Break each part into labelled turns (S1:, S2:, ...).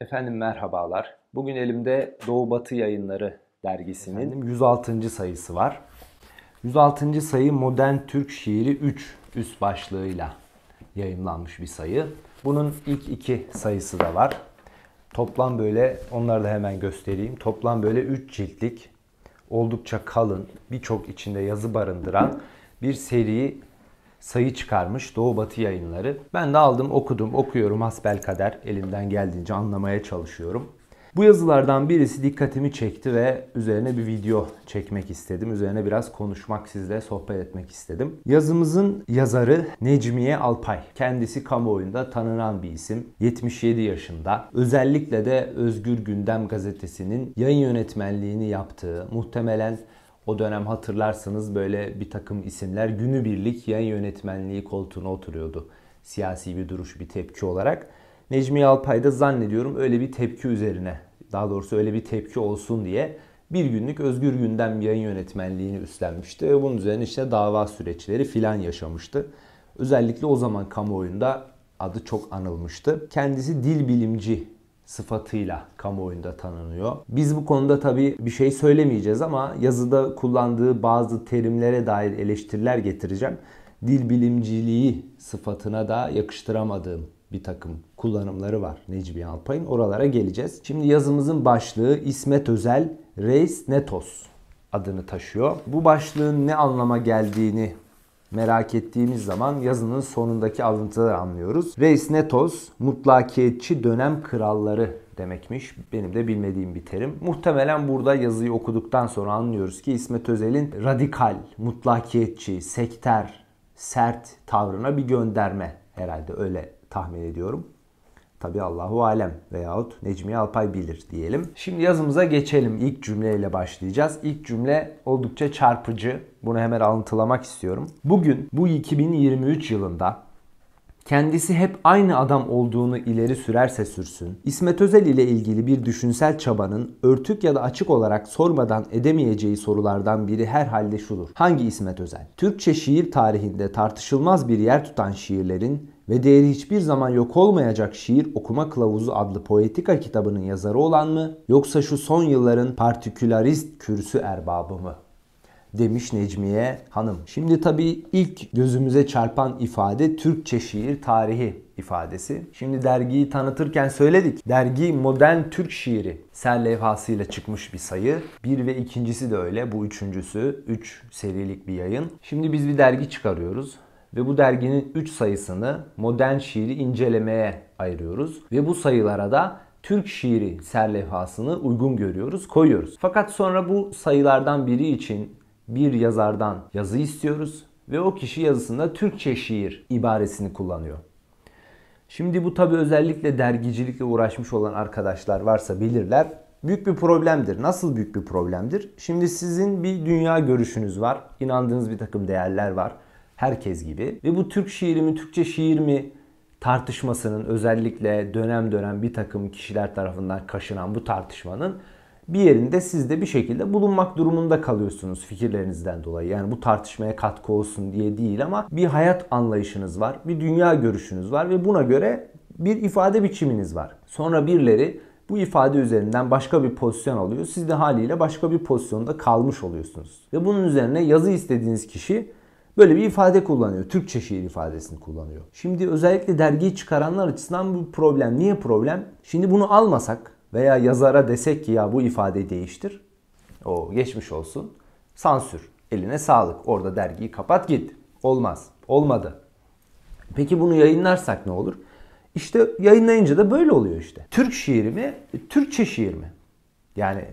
S1: Efendim merhabalar. Bugün elimde Doğu Batı Yayınları dergisinin Efendim, 106. sayısı var. 106. sayı Modern Türk Şiiri 3 üst başlığıyla yayınlanmış bir sayı. Bunun ilk iki sayısı da var. Toplam böyle onları da hemen göstereyim. Toplam böyle 3 ciltlik oldukça kalın birçok içinde yazı barındıran bir seri sayı çıkarmış Doğu Batı yayınları. Ben de aldım okudum okuyorum hasbel kader elimden geldiğince anlamaya çalışıyorum. Bu yazılardan birisi dikkatimi çekti ve üzerine bir video çekmek istedim. Üzerine biraz konuşmak sizle sohbet etmek istedim. Yazımızın yazarı Necmiye Alpay. Kendisi kamuoyunda tanınan bir isim. 77 yaşında. Özellikle de Özgür Gündem gazetesinin yayın yönetmenliğini yaptığı, muhtemelen o dönem hatırlarsınız böyle bir takım isimler günübirlik yayın yönetmenliği koltuğuna oturuyordu. Siyasi bir duruş, bir tepki olarak. Necmi Alpay da zannediyorum öyle bir tepki üzerine, daha doğrusu öyle bir tepki olsun diye bir günlük özgür gündem yayın yönetmenliğini üstlenmişti. Ve bunun üzerine işte dava süreçleri filan yaşamıştı. Özellikle o zaman kamuoyunda adı çok anılmıştı. Kendisi dil bilimci sıfatıyla kamuoyunda tanınıyor. Biz bu konuda tabii bir şey söylemeyeceğiz ama yazıda kullandığı bazı terimlere dair eleştiriler getireceğim. Dil bilimciliği sıfatına da yakıştıramadığım bir takım kullanımları var Necmi Alpay'ın. Oralara geleceğiz. Şimdi yazımızın başlığı İsmet Özel Reis Netos adını taşıyor. Bu başlığın ne anlama geldiğini merak ettiğimiz zaman yazının sonundaki alıntıları anlıyoruz. Reis Netos, mutlakiyetçi dönem kralları demekmiş. Benim de bilmediğim bir terim. Muhtemelen burada yazıyı okuduktan sonra anlıyoruz ki İsmet Özel'in radikal, mutlakiyetçi, sekter, sert tavrına bir gönderme herhalde öyle tahmin ediyorum. Tabi Allahu Alem veyahut Necmi Alpay bilir diyelim. Şimdi yazımıza geçelim. İlk cümleyle başlayacağız. İlk cümle oldukça çarpıcı. Bunu hemen alıntılamak istiyorum. Bugün bu 2023 yılında kendisi hep aynı adam olduğunu ileri sürerse sürsün, İsmet Özel ile ilgili bir düşünsel çabanın örtük ya da açık olarak sormadan edemeyeceği sorulardan biri herhalde şudur. Hangi İsmet Özel? Türkçe şiir tarihinde tartışılmaz bir yer tutan şiirlerin ve değeri hiçbir zaman yok olmayacak şiir okuma kılavuzu adlı poetika kitabının yazarı olan mı yoksa şu son yılların partikülarist kürsü erbabı mı? demiş Necmiye Hanım. Şimdi tabii ilk gözümüze çarpan ifade Türkçe şiir tarihi ifadesi. Şimdi dergiyi tanıtırken söyledik. Dergi modern Türk şiiri serlevhasıyla çıkmış bir sayı. Bir ve ikincisi de öyle. Bu üçüncüsü. Üç serilik bir yayın. Şimdi biz bir dergi çıkarıyoruz ve bu derginin 3 sayısını modern şiiri incelemeye ayırıyoruz ve bu sayılara da Türk şiiri serlevhasını uygun görüyoruz, koyuyoruz. Fakat sonra bu sayılardan biri için bir yazardan yazı istiyoruz ve o kişi yazısında Türkçe şiir ibaresini kullanıyor. Şimdi bu tabi özellikle dergicilikle uğraşmış olan arkadaşlar varsa bilirler. Büyük bir problemdir. Nasıl büyük bir problemdir? Şimdi sizin bir dünya görüşünüz var. inandığınız bir takım değerler var herkes gibi. Ve bu Türk şiiri mi, Türkçe şiir mi tartışmasının özellikle dönem dönem bir takım kişiler tarafından kaşınan bu tartışmanın bir yerinde siz de bir şekilde bulunmak durumunda kalıyorsunuz fikirlerinizden dolayı. Yani bu tartışmaya katkı olsun diye değil ama bir hayat anlayışınız var, bir dünya görüşünüz var ve buna göre bir ifade biçiminiz var. Sonra birileri bu ifade üzerinden başka bir pozisyon alıyor. Siz de haliyle başka bir pozisyonda kalmış oluyorsunuz. Ve bunun üzerine yazı istediğiniz kişi Böyle bir ifade kullanıyor. Türkçe şiir ifadesini kullanıyor. Şimdi özellikle dergiyi çıkaranlar açısından bu problem. Niye problem? Şimdi bunu almasak veya yazara desek ki ya bu ifadeyi değiştir. O geçmiş olsun. Sansür. Eline sağlık. Orada dergiyi kapat git. Olmaz. Olmadı. Peki bunu yayınlarsak ne olur? İşte yayınlayınca da böyle oluyor işte. Türk şiiri mi? Türkçe şiir mi? Yani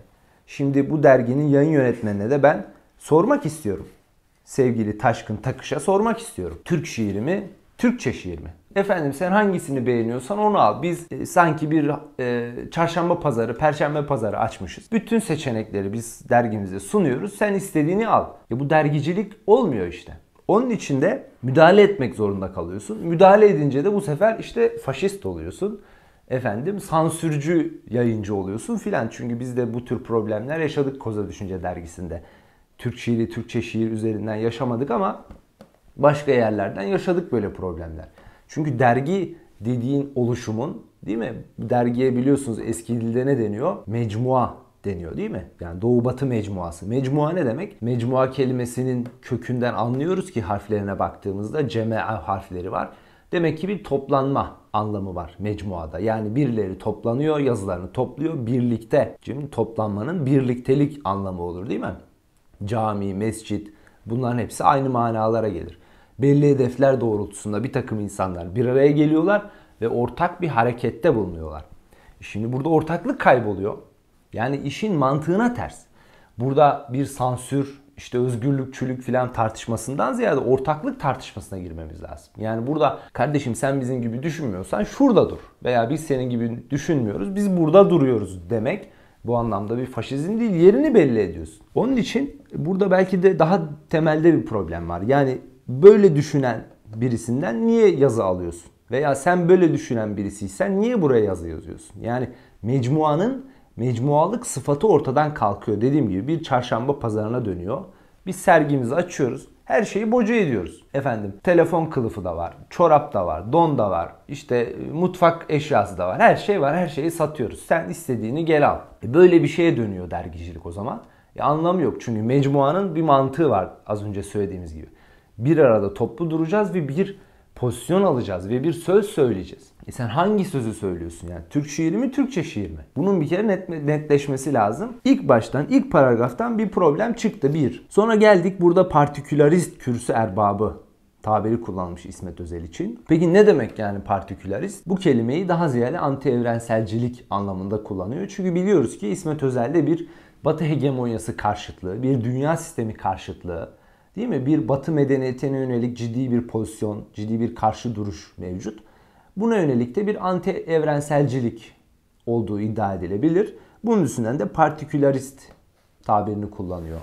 S1: şimdi bu derginin yayın yönetmenine de ben sormak istiyorum sevgili Taşkın Takış'a sormak istiyorum. Türk şiiri mi, Türkçe şiir mi? Efendim sen hangisini beğeniyorsan onu al. Biz e, sanki bir e, çarşamba pazarı, perşembe pazarı açmışız. Bütün seçenekleri biz dergimize sunuyoruz. Sen istediğini al. Ya e, bu dergicilik olmuyor işte. Onun için de müdahale etmek zorunda kalıyorsun. Müdahale edince de bu sefer işte faşist oluyorsun. Efendim sansürcü yayıncı oluyorsun filan. Çünkü biz de bu tür problemler yaşadık Koza Düşünce dergisinde. Türk şiiri, Türkçe şiir üzerinden yaşamadık ama başka yerlerden yaşadık böyle problemler. Çünkü dergi dediğin oluşumun değil mi? Dergiye biliyorsunuz eski dilde ne deniyor? Mecmua deniyor değil mi? Yani Doğu Batı mecmuası. Mecmua ne demek? Mecmua kelimesinin kökünden anlıyoruz ki harflerine baktığımızda cemea harfleri var. Demek ki bir toplanma anlamı var mecmuada. Yani birileri toplanıyor, yazılarını topluyor, birlikte. Şimdi toplanmanın birliktelik anlamı olur değil mi? cami, mescit bunların hepsi aynı manalara gelir. Belli hedefler doğrultusunda bir takım insanlar bir araya geliyorlar ve ortak bir harekette bulunuyorlar. Şimdi burada ortaklık kayboluyor. Yani işin mantığına ters. Burada bir sansür, işte özgürlükçülük filan tartışmasından ziyade ortaklık tartışmasına girmemiz lazım. Yani burada kardeşim sen bizim gibi düşünmüyorsan şurada dur veya biz senin gibi düşünmüyoruz biz burada duruyoruz demek bu anlamda bir faşizm değil yerini belli ediyorsun. Onun için burada belki de daha temelde bir problem var. Yani böyle düşünen birisinden niye yazı alıyorsun? Veya sen böyle düşünen birisiysen niye buraya yazı yazıyorsun? Yani mecmuanın mecmualık sıfatı ortadan kalkıyor. Dediğim gibi bir çarşamba pazarına dönüyor. Biz sergimizi açıyoruz. Her şeyi boca ediyoruz. Efendim telefon kılıfı da var, çorap da var, don da var, işte e, mutfak eşyası da var. Her şey var, her şeyi satıyoruz. Sen istediğini gel al. E böyle bir şeye dönüyor dergicilik o zaman. E anlamı yok çünkü mecmuanın bir mantığı var az önce söylediğimiz gibi. Bir arada toplu duracağız ve bir pozisyon alacağız ve bir söz söyleyeceğiz. E sen hangi sözü söylüyorsun yani? Türk şiiri mi, Türkçe şiir mi? Bunun bir kere net, netleşmesi lazım. İlk baştan, ilk paragraftan bir problem çıktı bir. Sonra geldik burada partikülarist kürsü erbabı tabiri kullanmış İsmet Özel için. Peki ne demek yani partikülarist? Bu kelimeyi daha ziyade anti evrenselcilik anlamında kullanıyor. Çünkü biliyoruz ki İsmet Özel'de bir Batı hegemonyası karşıtlığı, bir dünya sistemi karşıtlığı, Değil mi? Bir batı medeniyetine yönelik ciddi bir pozisyon, ciddi bir karşı duruş mevcut. Buna yönelik de bir anti evrenselcilik olduğu iddia edilebilir. Bunun üstünden de partikülarist tabirini kullanıyor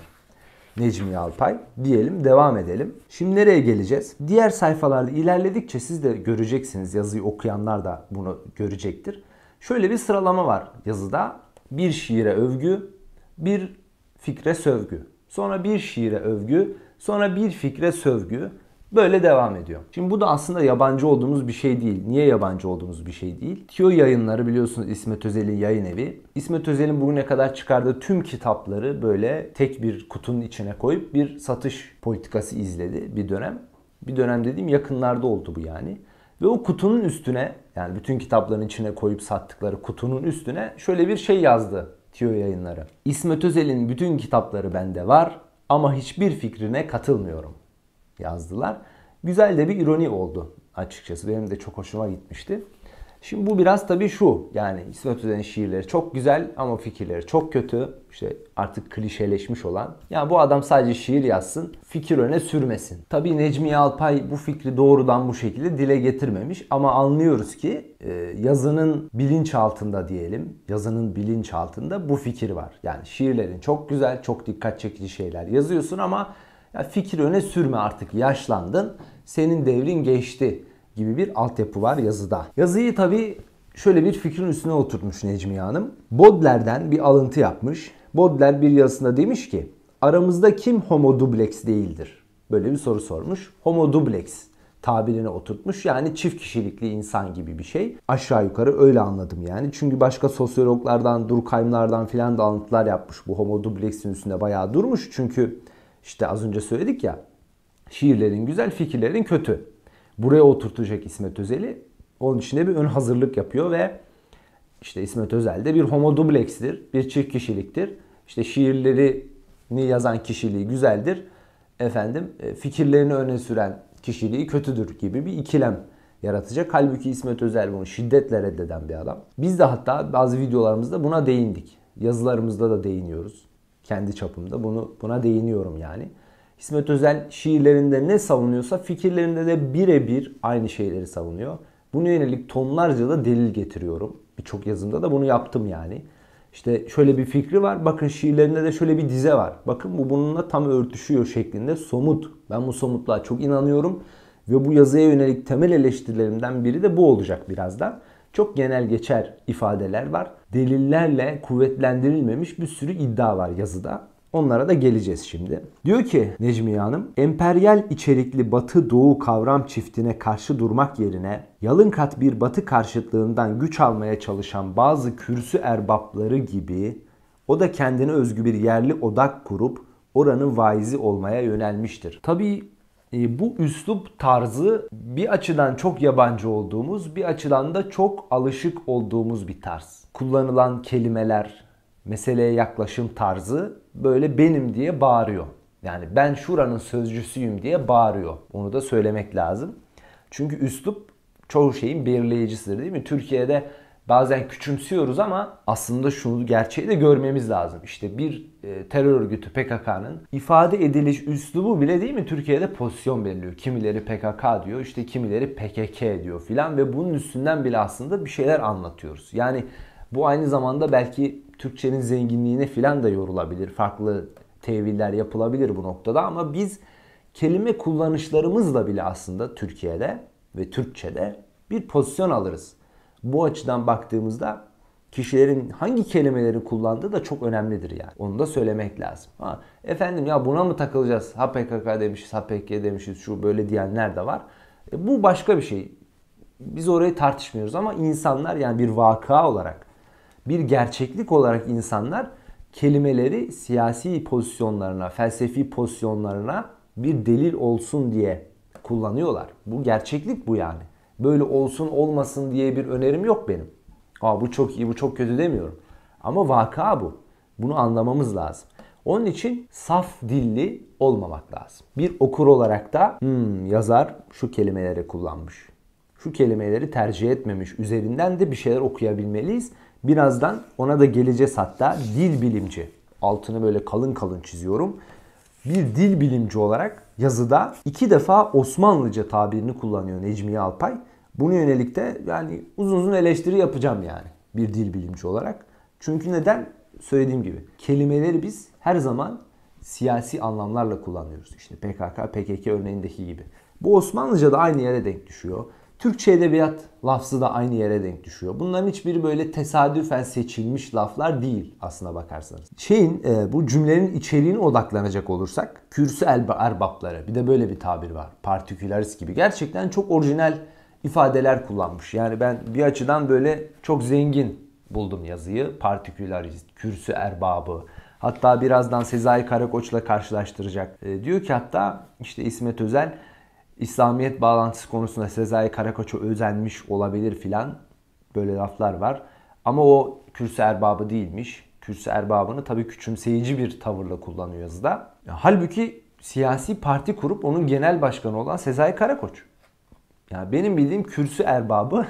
S1: Necmi Alpay. Diyelim devam edelim. Şimdi nereye geleceğiz? Diğer sayfalarda ilerledikçe siz de göreceksiniz. Yazıyı okuyanlar da bunu görecektir. Şöyle bir sıralama var yazıda. Bir şiire övgü, bir fikre sövgü. Sonra bir şiire övgü, Sonra bir fikre sövgü böyle devam ediyor. Şimdi bu da aslında yabancı olduğumuz bir şey değil. Niye yabancı olduğumuz bir şey değil? Tio yayınları biliyorsunuz İsmet Özel'in yayın evi. İsmet Özel'in bugüne kadar çıkardığı tüm kitapları böyle tek bir kutunun içine koyup bir satış politikası izledi bir dönem. Bir dönem dediğim yakınlarda oldu bu yani. Ve o kutunun üstüne yani bütün kitapların içine koyup sattıkları kutunun üstüne şöyle bir şey yazdı Tio yayınları. İsmet Özel'in bütün kitapları bende var ama hiçbir fikrine katılmıyorum yazdılar. Güzel de bir ironi oldu açıkçası. Benim de çok hoşuma gitmişti. Şimdi bu biraz tabii şu yani İsmet Özel'in şiirleri çok güzel ama fikirleri çok kötü. İşte artık klişeleşmiş olan. Yani bu adam sadece şiir yazsın, fikir öne sürmesin. Tabii Necmi Alpay bu fikri doğrudan bu şekilde dile getirmemiş ama anlıyoruz ki e, yazının bilinç altında diyelim, yazının bilinç altında bu fikir var. Yani şiirlerin çok güzel, çok dikkat çekici şeyler yazıyorsun ama ya fikir öne sürme artık yaşlandın, senin devrin geçti gibi bir altyapı var yazıda. Yazıyı tabi şöyle bir fikrin üstüne oturtmuş Necmiye Hanım. Bodler'den bir alıntı yapmış. Bodler bir yazısında demiş ki aramızda kim homo duplex değildir? Böyle bir soru sormuş. Homo duplex tabirine oturtmuş. Yani çift kişilikli insan gibi bir şey. Aşağı yukarı öyle anladım yani. Çünkü başka sosyologlardan, Durkheim'lardan filan da alıntılar yapmış. Bu homo duplex'in üstünde bayağı durmuş. Çünkü işte az önce söyledik ya. Şiirlerin güzel, fikirlerin kötü buraya oturtacak İsmet Özel'i. Onun için de bir ön hazırlık yapıyor ve işte İsmet Özel de bir homo dubleks'tir. Bir çift kişiliktir. İşte şiirlerini yazan kişiliği güzeldir. Efendim e, fikirlerini öne süren kişiliği kötüdür gibi bir ikilem yaratacak. Halbuki İsmet Özel bunu şiddetle reddeden bir adam. Biz de hatta bazı videolarımızda buna değindik. Yazılarımızda da değiniyoruz. Kendi çapımda bunu buna değiniyorum yani. İsmet Özel şiirlerinde ne savunuyorsa fikirlerinde de birebir aynı şeyleri savunuyor. Bunu yönelik tonlarca da delil getiriyorum. Birçok yazımda da bunu yaptım yani. İşte şöyle bir fikri var. Bakın şiirlerinde de şöyle bir dize var. Bakın bu bununla tam örtüşüyor şeklinde somut. Ben bu somutluğa çok inanıyorum. Ve bu yazıya yönelik temel eleştirilerimden biri de bu olacak birazdan. Çok genel geçer ifadeler var. Delillerle kuvvetlendirilmemiş bir sürü iddia var yazıda. Onlara da geleceğiz şimdi. Diyor ki Necmiye Hanım, emperyal içerikli batı doğu kavram çiftine karşı durmak yerine yalın kat bir batı karşıtlığından güç almaya çalışan bazı kürsü erbapları gibi o da kendine özgü bir yerli odak kurup oranın vaizi olmaya yönelmiştir. Tabii e, bu üslup tarzı bir açıdan çok yabancı olduğumuz, bir açıdan da çok alışık olduğumuz bir tarz. Kullanılan kelimeler, meseleye yaklaşım tarzı böyle benim diye bağırıyor. Yani ben şuranın sözcüsüyüm diye bağırıyor. Onu da söylemek lazım. Çünkü üslup çoğu şeyin belirleyicisidir değil mi? Türkiye'de bazen küçümsüyoruz ama aslında şunu gerçeği de görmemiz lazım. İşte bir e, terör örgütü PKK'nın ifade ediliş üslubu bile değil mi Türkiye'de pozisyon belirliyor. Kimileri PKK diyor, işte kimileri PKK diyor filan ve bunun üstünden bile aslında bir şeyler anlatıyoruz. Yani bu aynı zamanda belki Türkçenin zenginliğine filan da yorulabilir. Farklı teviller yapılabilir bu noktada ama biz kelime kullanışlarımızla bile aslında Türkiye'de ve Türkçe'de bir pozisyon alırız. Bu açıdan baktığımızda kişilerin hangi kelimeleri kullandığı da çok önemlidir yani. Onu da söylemek lazım. Ha, efendim ya buna mı takılacağız? HPKK demişiz, HPK demişiz, şu böyle diyenler de var. E, bu başka bir şey. Biz orayı tartışmıyoruz ama insanlar yani bir vaka olarak bir gerçeklik olarak insanlar kelimeleri siyasi pozisyonlarına, felsefi pozisyonlarına bir delil olsun diye kullanıyorlar. Bu gerçeklik bu yani. Böyle olsun olmasın diye bir önerim yok benim. Aa bu çok iyi, bu çok kötü demiyorum. Ama vaka bu. Bunu anlamamız lazım. Onun için saf dilli olmamak lazım. Bir okur olarak da hmm, yazar şu kelimeleri kullanmış. Şu kelimeleri tercih etmemiş. Üzerinden de bir şeyler okuyabilmeliyiz Birazdan ona da geleceğiz hatta dil bilimci. Altını böyle kalın kalın çiziyorum. Bir dil bilimci olarak yazıda iki defa Osmanlıca tabirini kullanıyor Necmiye Alpay. Bunu yönelik de yani uzun uzun eleştiri yapacağım yani bir dil bilimci olarak. Çünkü neden? Söylediğim gibi kelimeleri biz her zaman siyasi anlamlarla kullanıyoruz. İşte PKK, PKK örneğindeki gibi. Bu Osmanlıca da aynı yere denk düşüyor. Türkçe edebiyat lafzı da aynı yere denk düşüyor. Bunların hiçbiri böyle tesadüfen seçilmiş laflar değil aslına bakarsanız. Şeyin e, bu cümlenin içeriğine odaklanacak olursak kürsü elba erbapları bir de böyle bir tabir var. Partikülarist gibi gerçekten çok orijinal ifadeler kullanmış. Yani ben bir açıdan böyle çok zengin buldum yazıyı. Partikülarist, kürsü erbabı, Hatta birazdan Sezai Karakoç'la karşılaştıracak. E, diyor ki hatta işte İsmet Özel İslamiyet bağlantısı konusunda Sezai Karakoç'a özenmiş olabilir filan böyle laflar var. Ama o kürsü erbabı değilmiş. Kürsü erbabını tabii küçümseyici bir tavırla kullanıyor yazıda. Halbuki siyasi parti kurup onun genel başkanı olan Sezai Karakoç. Ya benim bildiğim kürsü erbabı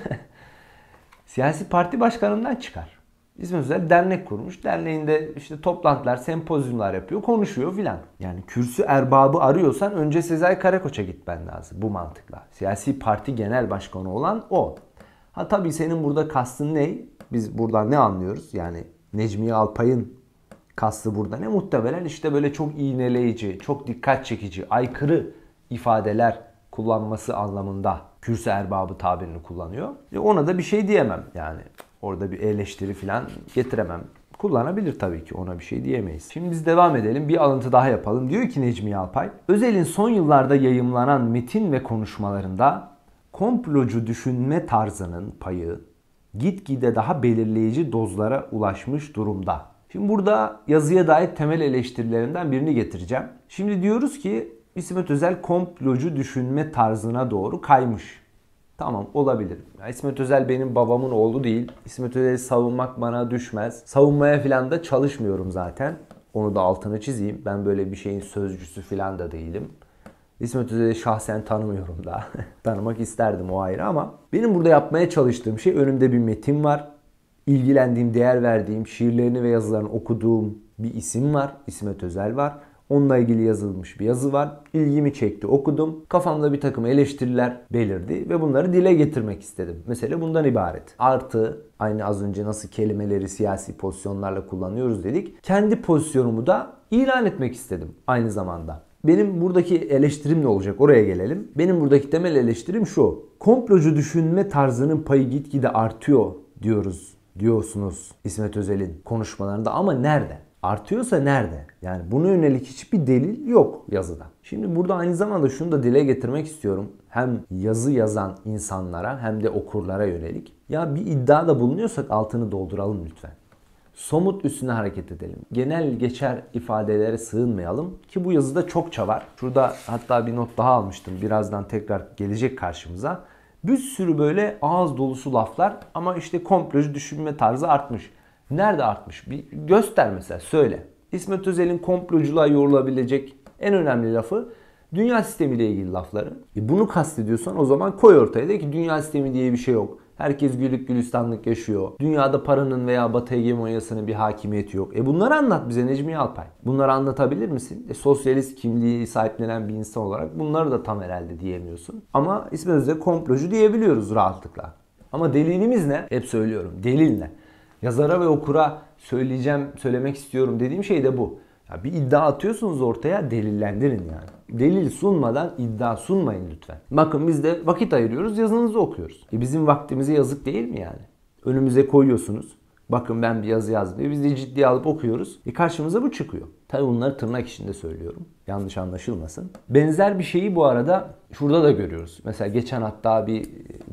S1: siyasi parti başkanından çıkar. İsmet Özel dernek kurmuş. Derneğinde işte toplantılar, sempozyumlar yapıyor, konuşuyor filan. Yani kürsü erbabı arıyorsan önce Sezai Karakoç'a gitmen lazım bu mantıkla. Siyasi parti genel başkanı olan o. Ha tabii senin burada kastın ne? Biz buradan ne anlıyoruz? Yani Necmi Alpay'ın kastı burada ne? Muhtemelen işte böyle çok iğneleyici, çok dikkat çekici, aykırı ifadeler kullanması anlamında kürsü erbabı tabirini kullanıyor. E ona da bir şey diyemem yani. Orada bir eleştiri falan getiremem. Kullanabilir tabii ki ona bir şey diyemeyiz. Şimdi biz devam edelim bir alıntı daha yapalım. Diyor ki Necmi Alpay, Özel'in son yıllarda yayımlanan metin ve konuşmalarında komplocu düşünme tarzının payı gitgide daha belirleyici dozlara ulaşmış durumda. Şimdi burada yazıya dair temel eleştirilerinden birini getireceğim. Şimdi diyoruz ki İsmet Özel komplocu düşünme tarzına doğru kaymış. Tamam olabilir. Ya İsmet Özel benim babamın oğlu değil. İsmet Özel'i savunmak bana düşmez. Savunmaya falan da çalışmıyorum zaten. Onu da altını çizeyim. Ben böyle bir şeyin sözcüsü falan da değilim. İsmet Özel'i şahsen tanımıyorum da. Tanımak isterdim o ayrı ama benim burada yapmaya çalıştığım şey önümde bir metin var. İlgilendiğim, değer verdiğim, şiirlerini ve yazılarını okuduğum bir isim var. İsmet Özel var. Onunla ilgili yazılmış bir yazı var. İlgimi çekti, okudum. Kafamda bir takım eleştiriler belirdi ve bunları dile getirmek istedim. Mesele bundan ibaret. Artı aynı az önce nasıl kelimeleri siyasi pozisyonlarla kullanıyoruz dedik. Kendi pozisyonumu da ilan etmek istedim aynı zamanda. Benim buradaki eleştirim ne olacak? Oraya gelelim. Benim buradaki temel eleştirim şu. Komplocu düşünme tarzının payı gitgide artıyor diyoruz, diyorsunuz İsmet Özel'in konuşmalarında ama nerede? artıyorsa nerede? Yani buna yönelik hiçbir delil yok yazıda. Şimdi burada aynı zamanda şunu da dile getirmek istiyorum. Hem yazı yazan insanlara hem de okurlara yönelik. Ya bir iddia da bulunuyorsak altını dolduralım lütfen. Somut üstüne hareket edelim. Genel geçer ifadelere sığınmayalım ki bu yazıda çokça var. Şurada hatta bir not daha almıştım. Birazdan tekrar gelecek karşımıza. Bir sürü böyle ağız dolusu laflar ama işte komplocu düşünme tarzı artmış. Nerede artmış? Bir göster mesela söyle. İsmet Özel'in komploculuğa yorulabilecek en önemli lafı dünya sistemiyle ilgili lafları. E bunu kastediyorsan o zaman koy ortaya de ki dünya sistemi diye bir şey yok. Herkes gülük gülistanlık yaşıyor. Dünyada paranın veya batı hegemonyasının bir hakimiyeti yok. E bunları anlat bize Necmi Alpay. Bunları anlatabilir misin? E sosyalist kimliği sahiplenen bir insan olarak bunları da tam herhalde diyemiyorsun. Ama İsmet Özel komplocu diyebiliyoruz rahatlıkla. Ama delilimiz ne? Hep söylüyorum delil ne? yazara ve okura söyleyeceğim, söylemek istiyorum dediğim şey de bu. Ya bir iddia atıyorsunuz ortaya delillendirin yani. Delil sunmadan iddia sunmayın lütfen. Bakın biz de vakit ayırıyoruz yazınızı okuyoruz. E bizim vaktimize yazık değil mi yani? Önümüze koyuyorsunuz. Bakın ben bir yazı yazdım diyor. Biz de ciddiye alıp okuyoruz. E karşımıza bu çıkıyor. Tabii bunları tırnak içinde söylüyorum. Yanlış anlaşılmasın. Benzer bir şeyi bu arada şurada da görüyoruz. Mesela geçen hatta bir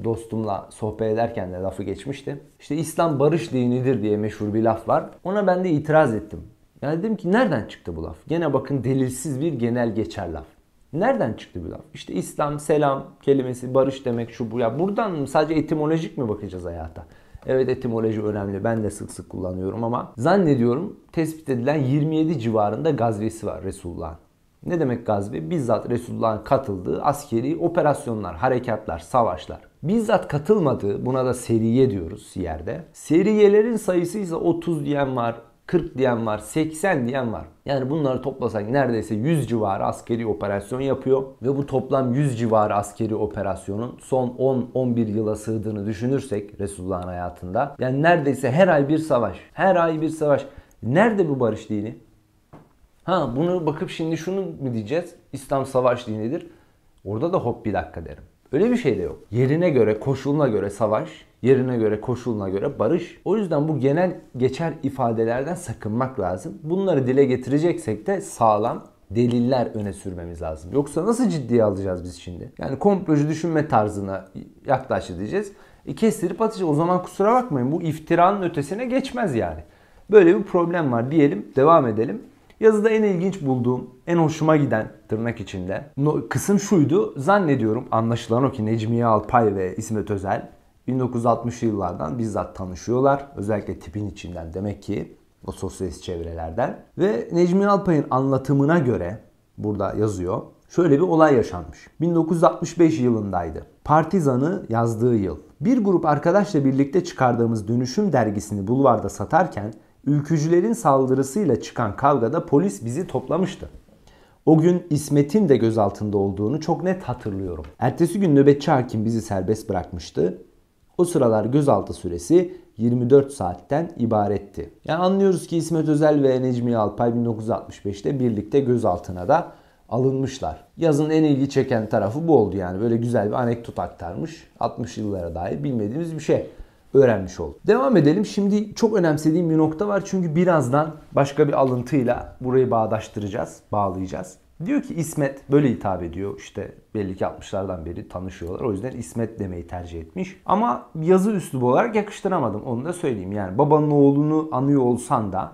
S1: dostumla sohbet ederken de lafı geçmişti. İşte İslam barış dinidir diye meşhur bir laf var. Ona ben de itiraz ettim. Ya dedim ki nereden çıktı bu laf? Gene bakın delilsiz bir genel geçer laf. Nereden çıktı bu laf? İşte İslam, selam kelimesi, barış demek şu bu. Ya buradan mı sadece etimolojik mi bakacağız hayata? Evet etimoloji önemli. Ben de sık sık kullanıyorum ama zannediyorum tespit edilen 27 civarında gazvesi var Resulullah'ın. Ne demek gazve? Bizzat Resulullah'ın katıldığı askeri operasyonlar, harekatlar, savaşlar. Bizzat katılmadığı, buna da seriye diyoruz yerde. Seriyelerin sayısı ise 30 diyen var, 40 diyen var, 80 diyen var. Yani bunları toplasak neredeyse 100 civarı askeri operasyon yapıyor ve bu toplam 100 civarı askeri operasyonun son 10-11 yıla sığdığını düşünürsek Resulullah'ın hayatında yani neredeyse her ay bir savaş. Her ay bir savaş. Nerede bu barış dini? Ha bunu bakıp şimdi şunu mu diyeceğiz? İslam savaş dinidir. Orada da hop bir dakika derim. Öyle bir şey de yok. Yerine göre, koşuluna göre savaş, yerine göre, koşuluna göre barış. O yüzden bu genel geçer ifadelerden sakınmak lazım. Bunları dile getireceksek de sağlam deliller öne sürmemiz lazım. Yoksa nasıl ciddiye alacağız biz şimdi? Yani komplocu düşünme tarzına yaklaştı diyeceğiz. E kestirip atacağız. O zaman kusura bakmayın bu iftiranın ötesine geçmez yani. Böyle bir problem var diyelim. Devam edelim. Yazıda en ilginç bulduğum, en hoşuma giden tırnak içinde no, kısım şuydu. Zannediyorum anlaşılan o ki Necmiye Alpay ve İsmet Özel 1960'lı yıllardan bizzat tanışıyorlar. Özellikle tipin içinden demek ki o sosyalist çevrelerden. Ve Necmi Alpay'ın anlatımına göre burada yazıyor. Şöyle bir olay yaşanmış. 1965 yılındaydı. Partizan'ı yazdığı yıl. Bir grup arkadaşla birlikte çıkardığımız Dönüşüm dergisini bulvarda satarken Ülkücülerin saldırısıyla çıkan kavgada polis bizi toplamıştı. O gün İsmet'in de gözaltında olduğunu çok net hatırlıyorum. Ertesi gün nöbetçi hakim bizi serbest bırakmıştı. O sıralar gözaltı süresi 24 saatten ibaretti. Yani anlıyoruz ki İsmet Özel ve Necmi Alpay 1965'te birlikte gözaltına da alınmışlar. Yazın en ilgi çeken tarafı bu oldu yani. Böyle güzel bir anekdot aktarmış. 60 yıllara dair bilmediğimiz bir şey öğrenmiş olduk. Devam edelim. Şimdi çok önemsediğim bir nokta var. Çünkü birazdan başka bir alıntıyla burayı bağdaştıracağız, bağlayacağız. Diyor ki İsmet böyle hitap ediyor. İşte belli ki 60'lardan beri tanışıyorlar. O yüzden İsmet demeyi tercih etmiş. Ama yazı üslubu olarak yakıştıramadım. Onu da söyleyeyim. Yani babanın oğlunu anıyor olsan da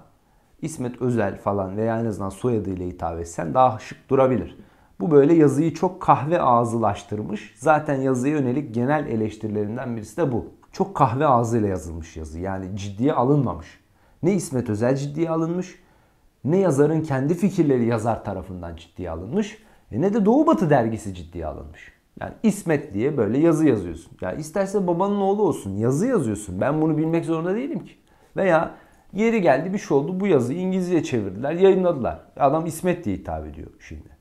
S1: İsmet Özel falan veya en azından soyadıyla hitap etsen daha şık durabilir. Bu böyle yazıyı çok kahve ağzılaştırmış. Zaten yazıya yönelik genel eleştirilerinden birisi de bu. Çok kahve ağzıyla yazılmış yazı. Yani ciddiye alınmamış. Ne İsmet Özel ciddiye alınmış, ne yazarın kendi fikirleri yazar tarafından ciddiye alınmış, e, ne de Doğu Batı dergisi ciddiye alınmış. Yani İsmet diye böyle yazı yazıyorsun. Ya yani isterse babanın oğlu olsun yazı yazıyorsun. Ben bunu bilmek zorunda değilim ki. Veya yeri geldi bir şey oldu bu yazıyı İngilizce çevirdiler yayınladılar. Adam İsmet diye hitap ediyor şimdi.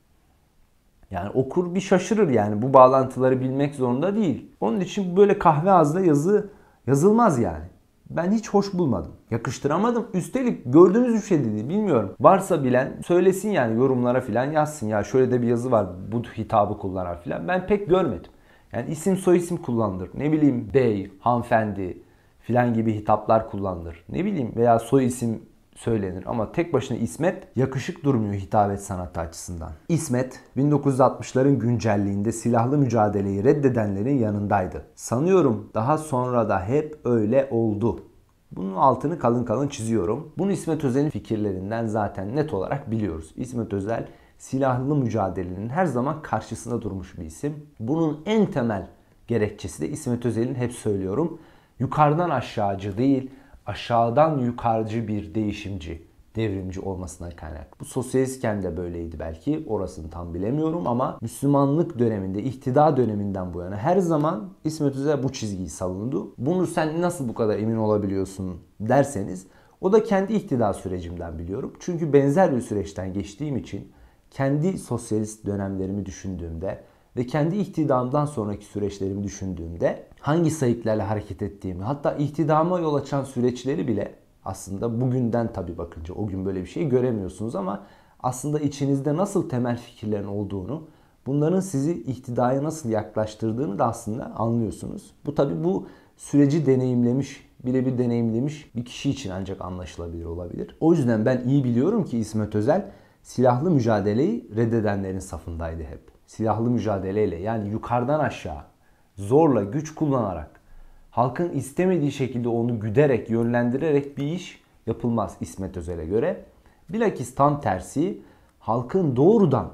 S1: Yani okur bir şaşırır yani bu bağlantıları bilmek zorunda değil. Onun için böyle kahve ağızla yazı yazılmaz yani. Ben hiç hoş bulmadım. Yakıştıramadım. Üstelik gördüğünüz bir şey dedi bilmiyorum. Varsa bilen söylesin yani yorumlara filan yazsın. Ya şöyle de bir yazı var bu hitabı kullanan filan. Ben pek görmedim. Yani isim soyisim kullanılır. Ne bileyim bey, Hanfendi filan gibi hitaplar kullanılır. Ne bileyim veya soy isim söylenir. Ama tek başına İsmet yakışık durmuyor hitabet sanatı açısından. İsmet 1960'ların güncelliğinde silahlı mücadeleyi reddedenlerin yanındaydı. Sanıyorum daha sonra da hep öyle oldu. Bunun altını kalın kalın çiziyorum. Bunu İsmet Özel'in fikirlerinden zaten net olarak biliyoruz. İsmet Özel silahlı mücadelenin her zaman karşısında durmuş bir isim. Bunun en temel gerekçesi de İsmet Özel'in hep söylüyorum yukarıdan aşağıcı değil, aşağıdan yukarıcı bir değişimci, devrimci olmasına kaynak. Bu sosyalistken de böyleydi belki. Orasını tam bilemiyorum ama Müslümanlık döneminde, ihtida döneminden bu yana her zaman İsmet Özel bu çizgiyi savundu. Bunu sen nasıl bu kadar emin olabiliyorsun derseniz o da kendi ihtida sürecimden biliyorum. Çünkü benzer bir süreçten geçtiğim için kendi sosyalist dönemlerimi düşündüğümde ve kendi ihtidamdan sonraki süreçlerimi düşündüğümde hangi sayıklarla hareket ettiğimi hatta ihtidama yol açan süreçleri bile aslında bugünden tabi bakınca o gün böyle bir şey göremiyorsunuz ama aslında içinizde nasıl temel fikirlerin olduğunu bunların sizi ihtidaya nasıl yaklaştırdığını da aslında anlıyorsunuz. Bu tabi bu süreci deneyimlemiş birebir deneyimlemiş bir kişi için ancak anlaşılabilir olabilir. O yüzden ben iyi biliyorum ki İsmet Özel silahlı mücadeleyi reddedenlerin safındaydı hep. Silahlı mücadeleyle yani yukarıdan aşağı zorla güç kullanarak halkın istemediği şekilde onu güderek, yönlendirerek bir iş yapılmaz İsmet Özel'e göre. Bilakis tam tersi halkın doğrudan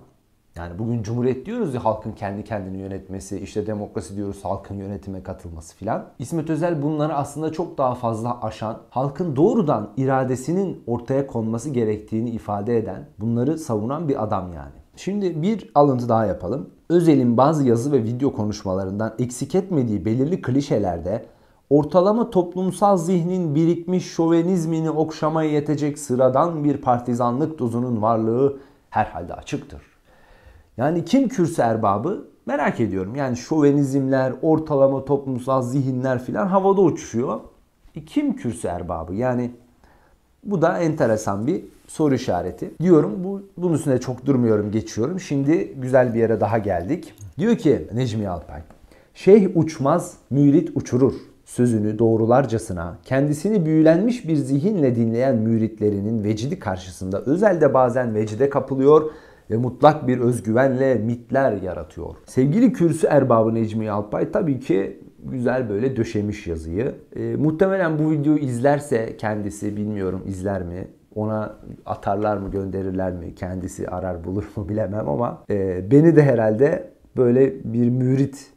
S1: yani bugün cumhuriyet diyoruz ya halkın kendi kendini yönetmesi, işte demokrasi diyoruz halkın yönetime katılması filan. İsmet Özel bunları aslında çok daha fazla aşan, halkın doğrudan iradesinin ortaya konması gerektiğini ifade eden, bunları savunan bir adam yani. Şimdi bir alıntı daha yapalım. Özel'in bazı yazı ve video konuşmalarından eksik etmediği belirli klişelerde ortalama toplumsal zihnin birikmiş şovenizmini okşamaya yetecek sıradan bir partizanlık dozunun varlığı herhalde açıktır. Yani kim kürsü erbabı merak ediyorum. Yani şovenizmler, ortalama toplumsal zihinler filan havada uçuşuyor. E kim kürsü erbabı? Yani bu da enteresan bir soru işareti. Diyorum bu, bunun üstünde çok durmuyorum geçiyorum. Şimdi güzel bir yere daha geldik. Diyor ki Necmi Alpay. Şeyh uçmaz, mürit uçurur sözünü doğrularcasına, kendisini büyülenmiş bir zihinle dinleyen müritlerinin vecidi karşısında özelde bazen vecide kapılıyor ve mutlak bir özgüvenle mitler yaratıyor. Sevgili kürsü erbabı Necmi Alpay tabii ki güzel böyle döşemiş yazıyı. E, muhtemelen bu videoyu izlerse kendisi bilmiyorum izler mi ona atarlar mı gönderirler mi kendisi arar bulur mu bilemem ama e, beni de herhalde böyle bir mürit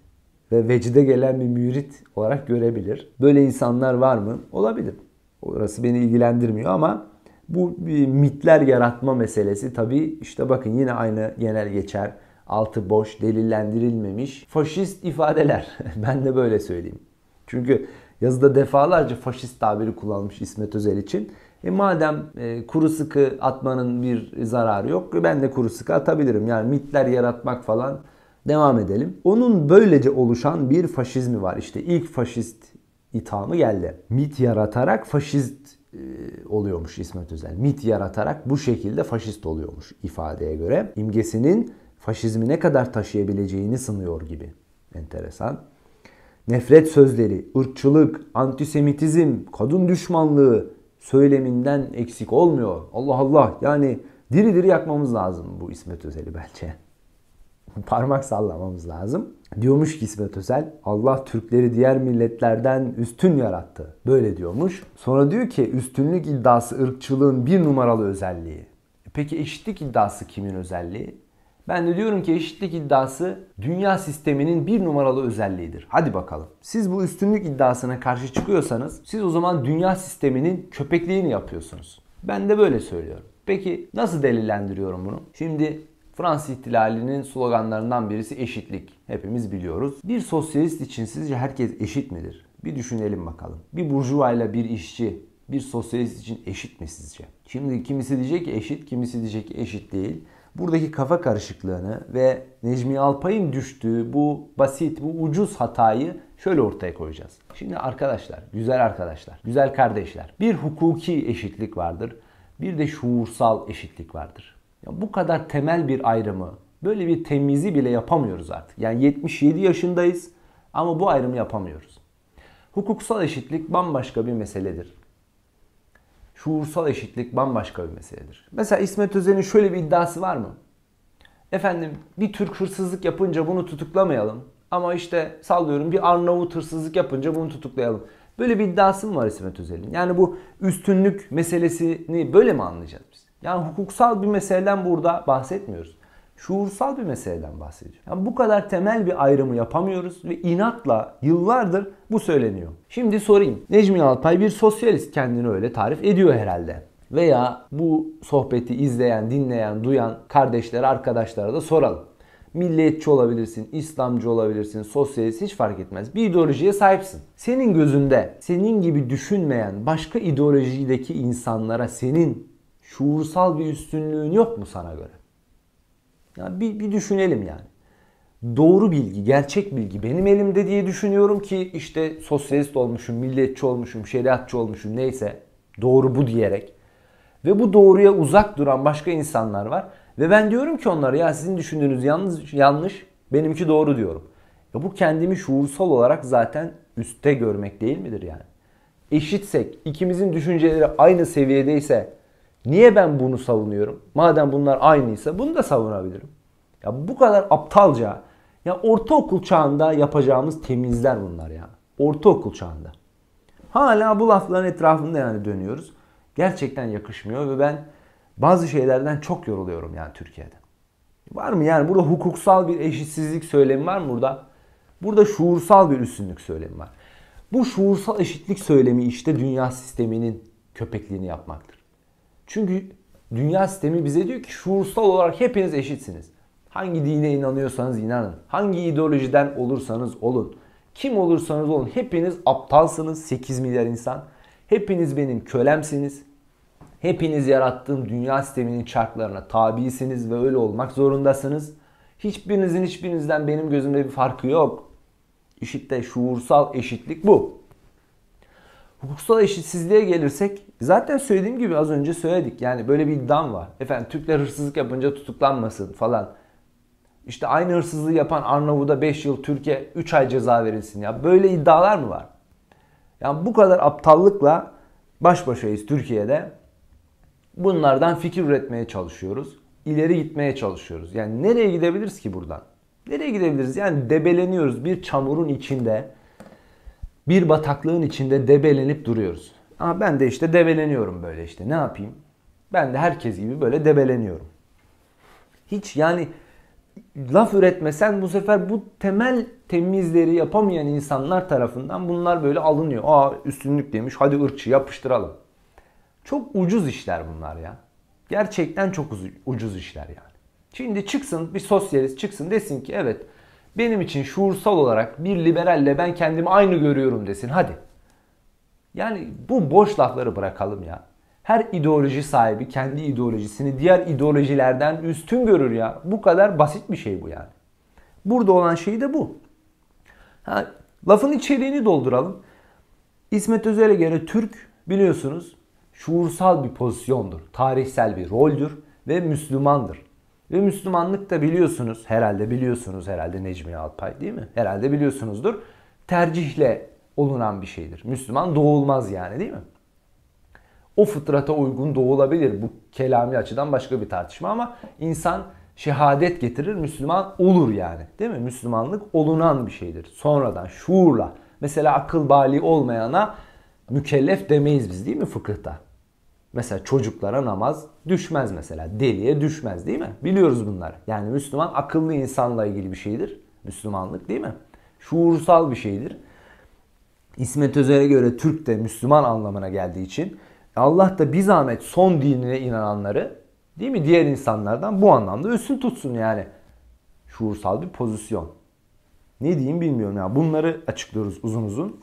S1: ve vecide gelen bir mürit olarak görebilir. Böyle insanlar var mı? Olabilir. Orası beni ilgilendirmiyor ama bu mitler yaratma meselesi tabii işte bakın yine aynı genel geçer altı boş, delillendirilmemiş faşist ifadeler. ben de böyle söyleyeyim. Çünkü yazıda defalarca faşist tabiri kullanmış İsmet Özel için. E madem e, kuru sıkı atmanın bir zararı yok ben de kuru sıkı atabilirim. Yani mitler yaratmak falan devam edelim. Onun böylece oluşan bir faşizmi var. İşte ilk faşist ithamı geldi. Mit yaratarak faşist e, oluyormuş İsmet Özel. Mit yaratarak bu şekilde faşist oluyormuş ifadeye göre. İmgesinin faşizmi ne kadar taşıyabileceğini sınıyor gibi. Enteresan. Nefret sözleri, ırkçılık, antisemitizm, kadın düşmanlığı söyleminden eksik olmuyor. Allah Allah yani diri diri yakmamız lazım bu İsmet Özel'i bence. Parmak sallamamız lazım. Diyormuş ki İsmet Özel, Allah Türkleri diğer milletlerden üstün yarattı. Böyle diyormuş. Sonra diyor ki üstünlük iddiası ırkçılığın bir numaralı özelliği. E peki eşitlik iddiası kimin özelliği? Ben de diyorum ki eşitlik iddiası dünya sisteminin bir numaralı özelliğidir. Hadi bakalım. Siz bu üstünlük iddiasına karşı çıkıyorsanız siz o zaman dünya sisteminin köpekliğini yapıyorsunuz. Ben de böyle söylüyorum. Peki nasıl delillendiriyorum bunu? Şimdi Fransız ihtilalinin sloganlarından birisi eşitlik. Hepimiz biliyoruz. Bir sosyalist için sizce herkes eşit midir? Bir düşünelim bakalım. Bir burjuva ile bir işçi bir sosyalist için eşit mi sizce? Şimdi kimisi diyecek ki eşit, kimisi diyecek ki eşit değil buradaki kafa karışıklığını ve Necmi Alpay'ın düştüğü bu basit, bu ucuz hatayı şöyle ortaya koyacağız. Şimdi arkadaşlar, güzel arkadaşlar, güzel kardeşler. Bir hukuki eşitlik vardır. Bir de şuursal eşitlik vardır. Ya bu kadar temel bir ayrımı, böyle bir temizi bile yapamıyoruz artık. Yani 77 yaşındayız ama bu ayrımı yapamıyoruz. Hukuksal eşitlik bambaşka bir meseledir. Şuursal eşitlik bambaşka bir meseledir. Mesela İsmet Özel'in şöyle bir iddiası var mı? Efendim bir Türk hırsızlık yapınca bunu tutuklamayalım. Ama işte sallıyorum bir Arnavut hırsızlık yapınca bunu tutuklayalım. Böyle bir iddiası mı var İsmet Özel'in? Yani bu üstünlük meselesini böyle mi anlayacağız biz? Yani hukuksal bir meseleden burada bahsetmiyoruz. Şuursal bir meseleden bahsediyorum. Yani bu kadar temel bir ayrımı yapamıyoruz ve inatla yıllardır bu söyleniyor. Şimdi sorayım. Necmi Alpay bir sosyalist kendini öyle tarif ediyor herhalde. Veya bu sohbeti izleyen, dinleyen, duyan kardeşlere, arkadaşlara da soralım. Milliyetçi olabilirsin, İslamcı olabilirsin, sosyalist hiç fark etmez. Bir ideolojiye sahipsin. Senin gözünde senin gibi düşünmeyen başka ideolojideki insanlara senin şuursal bir üstünlüğün yok mu sana göre? Ya bir, bir düşünelim yani. Doğru bilgi, gerçek bilgi benim elimde diye düşünüyorum ki işte sosyalist olmuşum, milliyetçi olmuşum, şeriatçı olmuşum neyse doğru bu diyerek. Ve bu doğruya uzak duran başka insanlar var. Ve ben diyorum ki onlara ya sizin düşündüğünüz yalnız, yanlış, benimki doğru diyorum. Ya bu kendimi şuursal olarak zaten üstte görmek değil midir yani? Eşitsek, ikimizin düşünceleri aynı seviyedeyse Niye ben bunu savunuyorum? Madem bunlar aynıysa bunu da savunabilirim. Ya bu kadar aptalca. Ya ortaokul çağında yapacağımız temizler bunlar ya. Ortaokul çağında. Hala bu lafların etrafında yani dönüyoruz. Gerçekten yakışmıyor ve ben bazı şeylerden çok yoruluyorum yani Türkiye'de. Var mı yani burada hukuksal bir eşitsizlik söylemi var mı burada? Burada şuursal bir üstünlük söylemi var. Bu şuursal eşitlik söylemi işte dünya sisteminin köpekliğini yapmaktır. Çünkü dünya sistemi bize diyor ki şuursal olarak hepiniz eşitsiniz. Hangi dine inanıyorsanız inanın. Hangi ideolojiden olursanız olun. Kim olursanız olun hepiniz aptalsınız 8 milyar insan. Hepiniz benim kölemsiniz. Hepiniz yarattığım dünya sisteminin çarklarına tabisiniz ve öyle olmak zorundasınız. Hiçbirinizin hiçbirinizden benim gözümde bir farkı yok. İşitte şuursal eşitlik bu. Hukuksal eşitsizliğe gelirsek Zaten söylediğim gibi az önce söyledik. Yani böyle bir iddiam var. Efendim Türkler hırsızlık yapınca tutuklanmasın falan. İşte aynı hırsızlığı yapan Arnavut'a 5 yıl, Türkiye 3 ay ceza verilsin ya. Böyle iddialar mı var? Yani bu kadar aptallıkla baş başayız Türkiye'de. Bunlardan fikir üretmeye çalışıyoruz. İleri gitmeye çalışıyoruz. Yani nereye gidebiliriz ki buradan? Nereye gidebiliriz? Yani debeleniyoruz bir çamurun içinde. Bir bataklığın içinde debelenip duruyoruz. Ama ben de işte debeleniyorum böyle işte ne yapayım? Ben de herkes gibi böyle debeleniyorum. Hiç yani laf üretmesen bu sefer bu temel temizleri yapamayan insanlar tarafından bunlar böyle alınıyor. Aa üstünlük demiş hadi ırkçı yapıştıralım. Çok ucuz işler bunlar ya. Gerçekten çok ucuz işler yani. Şimdi çıksın bir sosyalist çıksın desin ki evet benim için şuursal olarak bir liberalle ben kendimi aynı görüyorum desin hadi. Yani bu boş lafları bırakalım ya. Her ideoloji sahibi kendi ideolojisini diğer ideolojilerden üstün görür ya. Bu kadar basit bir şey bu yani. Burada olan şey de bu. Ha, lafın içeriğini dolduralım. İsmet Özel'e göre Türk biliyorsunuz şuursal bir pozisyondur. Tarihsel bir roldür ve Müslümandır. Ve Müslümanlık da biliyorsunuz, herhalde biliyorsunuz herhalde Necmi Alpay değil mi? Herhalde biliyorsunuzdur. Tercihle olunan bir şeydir. Müslüman doğulmaz yani değil mi? O fıtrata uygun doğulabilir. Bu kelami açıdan başka bir tartışma ama insan şehadet getirir, Müslüman olur yani. Değil mi? Müslümanlık olunan bir şeydir. Sonradan, şuurla. Mesela akıl bali olmayana mükellef demeyiz biz değil mi fıkıhta? Mesela çocuklara namaz düşmez mesela. Deliye düşmez değil mi? Biliyoruz bunları. Yani Müslüman akıllı insanla ilgili bir şeydir. Müslümanlık değil mi? Şuursal bir şeydir. İsmet Özel'e göre Türk de Müslüman anlamına geldiği için Allah da bir zahmet son dinine inananları değil mi diğer insanlardan bu anlamda üstün tutsun yani. Şuursal bir pozisyon. Ne diyeyim bilmiyorum ya. Bunları açıklıyoruz uzun uzun.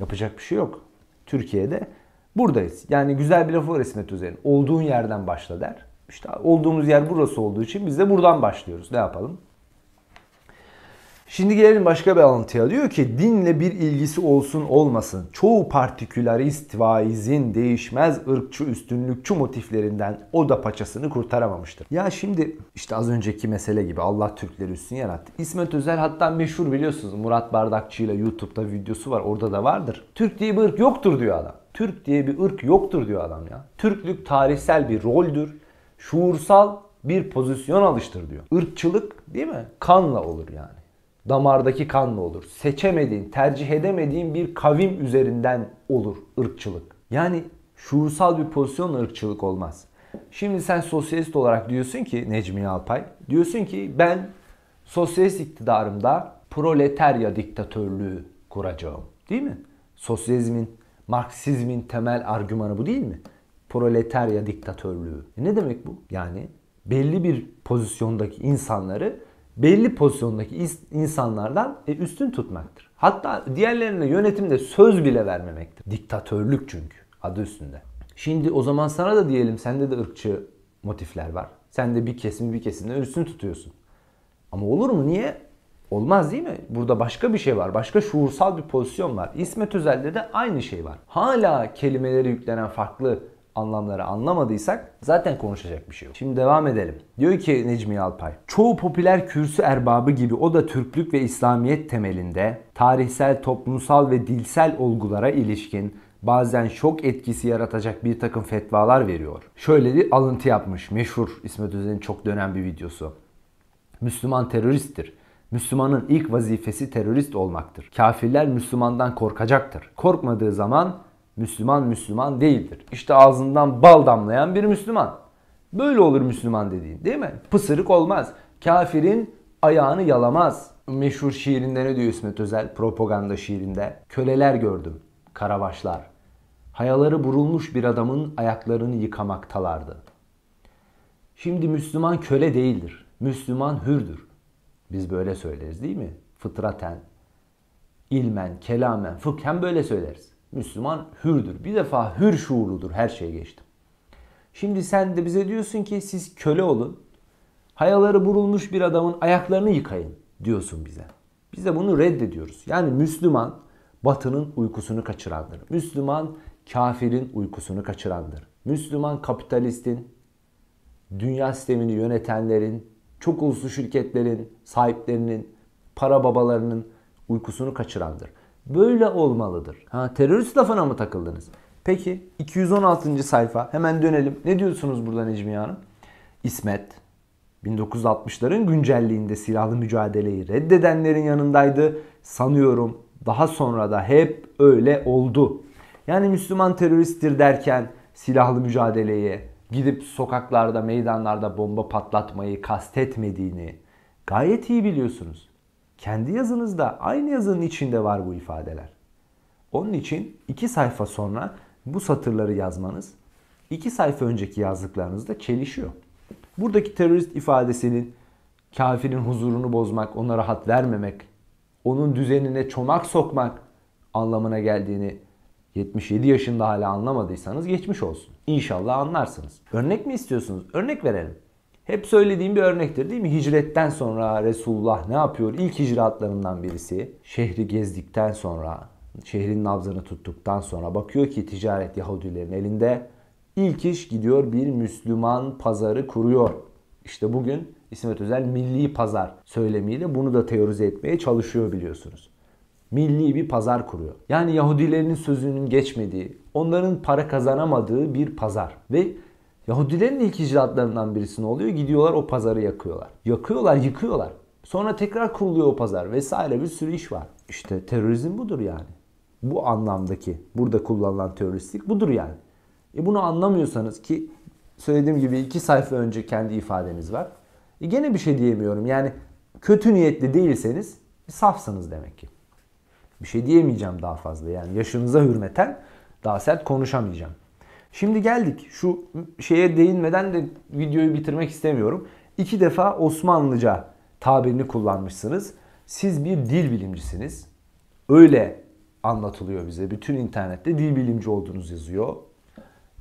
S1: Yapacak bir şey yok. Türkiye'de buradayız. Yani güzel bir lafı var İsmet Özel'in. Olduğun yerden başla der. İşte olduğumuz yer burası olduğu için biz de buradan başlıyoruz. Ne yapalım? Şimdi gelelim başka bir alıntıya. Diyor ki dinle bir ilgisi olsun olmasın. Çoğu partikülarist vaizin değişmez ırkçı üstünlükçü motiflerinden o da paçasını kurtaramamıştır. Ya şimdi işte az önceki mesele gibi Allah Türkleri üstün yarattı. İsmet Özel hatta meşhur biliyorsunuz Murat Bardakçı ile YouTube'da videosu var orada da vardır. Türk diye bir ırk yoktur diyor adam. Türk diye bir ırk yoktur diyor adam ya. Türklük tarihsel bir roldür. Şuursal bir pozisyon alıştır diyor. Irkçılık değil mi? Kanla olur yani damardaki kan mı olur. Seçemediğin, tercih edemediğin bir kavim üzerinden olur ırkçılık. Yani şuursal bir pozisyon ırkçılık olmaz. Şimdi sen sosyalist olarak diyorsun ki Necmi Alpay, diyorsun ki ben sosyalist iktidarımda proletarya diktatörlüğü kuracağım. Değil mi? Sosyalizmin, Marksizmin temel argümanı bu değil mi? Proletarya diktatörlüğü. E ne demek bu? Yani belli bir pozisyondaki insanları belli pozisyondaki insanlardan e, üstün tutmaktır. Hatta diğerlerine yönetimde söz bile vermemektir. Diktatörlük çünkü adı üstünde. Şimdi o zaman sana da diyelim sende de ırkçı motifler var. Sen de bir kesim bir kesimden üstün tutuyorsun. Ama olur mu? Niye? Olmaz değil mi? Burada başka bir şey var. Başka şuursal bir pozisyon var. İsmet Özel'de de aynı şey var. Hala kelimeleri yüklenen farklı anlamları anlamadıysak zaten konuşacak bir şey yok. Şimdi devam edelim. Diyor ki Necmi Alpay, çoğu popüler kürsü erbabı gibi o da Türklük ve İslamiyet temelinde tarihsel, toplumsal ve dilsel olgulara ilişkin bazen şok etkisi yaratacak bir takım fetvalar veriyor. Şöyle bir alıntı yapmış meşhur İsmet Özel'in çok dönen bir videosu. Müslüman teröristtir. Müslümanın ilk vazifesi terörist olmaktır. Kafirler Müslümandan korkacaktır. Korkmadığı zaman Müslüman Müslüman değildir. İşte ağzından bal damlayan bir Müslüman. Böyle olur Müslüman dediğin değil mi? Pısırık olmaz. Kafirin ayağını yalamaz. Meşhur şiirinde ne diyor İsmet Özel? Propaganda şiirinde. Köleler gördüm, karabaşlar. Hayaları burulmuş bir adamın ayaklarını yıkamaktalardı. Şimdi Müslüman köle değildir. Müslüman hürdür. Biz böyle söyleriz değil mi? Fıtraten, ilmen, kelamen, fıkhen böyle söyleriz. Müslüman hürdür. Bir defa hür şuurludur her şeye geçtim. Şimdi sen de bize diyorsun ki siz köle olun. Hayaları burulmuş bir adamın ayaklarını yıkayın diyorsun bize. Biz de bunu reddediyoruz. Yani Müslüman batının uykusunu kaçırandır. Müslüman kafirin uykusunu kaçırandır. Müslüman kapitalistin, dünya sistemini yönetenlerin, çok uluslu şirketlerin, sahiplerinin, para babalarının uykusunu kaçırandır böyle olmalıdır. Ha terörist lafına mı takıldınız? Peki 216. sayfa hemen dönelim. Ne diyorsunuz burada Necmiye Hanım? İsmet 1960'ların güncelliğinde silahlı mücadeleyi reddedenlerin yanındaydı. Sanıyorum daha sonra da hep öyle oldu. Yani Müslüman teröristtir derken silahlı mücadeleye gidip sokaklarda, meydanlarda bomba patlatmayı kastetmediğini gayet iyi biliyorsunuz. Kendi yazınızda aynı yazının içinde var bu ifadeler. Onun için iki sayfa sonra bu satırları yazmanız iki sayfa önceki yazdıklarınızda çelişiyor. Buradaki terörist ifadesinin kafirin huzurunu bozmak, ona rahat vermemek, onun düzenine çomak sokmak anlamına geldiğini 77 yaşında hala anlamadıysanız geçmiş olsun. İnşallah anlarsınız. Örnek mi istiyorsunuz? Örnek verelim. Hep söylediğim bir örnektir değil mi? Hicretten sonra Resulullah ne yapıyor? İlk icraatlarından birisi şehri gezdikten sonra, şehrin nabzını tuttuktan sonra bakıyor ki ticaret Yahudilerin elinde. İlk iş gidiyor bir Müslüman pazarı kuruyor. İşte bugün İsmet Özel milli pazar söylemiyle bunu da teorize etmeye çalışıyor biliyorsunuz. Milli bir pazar kuruyor. Yani Yahudilerin sözünün geçmediği, onların para kazanamadığı bir pazar. Ve Yahudilerin ilk icraatlarından birisi ne oluyor? Gidiyorlar o pazarı yakıyorlar. Yakıyorlar, yıkıyorlar. Sonra tekrar kuruluyor o pazar vesaire bir sürü iş var. İşte terörizm budur yani. Bu anlamdaki burada kullanılan teröristlik budur yani. E bunu anlamıyorsanız ki söylediğim gibi iki sayfa önce kendi ifademiz var. E gene bir şey diyemiyorum. Yani kötü niyetli değilseniz safsınız demek ki. Bir şey diyemeyeceğim daha fazla. Yani yaşınıza hürmeten daha sert konuşamayacağım. Şimdi geldik şu şeye değinmeden de videoyu bitirmek istemiyorum. İki defa Osmanlıca tabirini kullanmışsınız. Siz bir dil bilimcisiniz. Öyle anlatılıyor bize. Bütün internette dil bilimci olduğunuz yazıyor.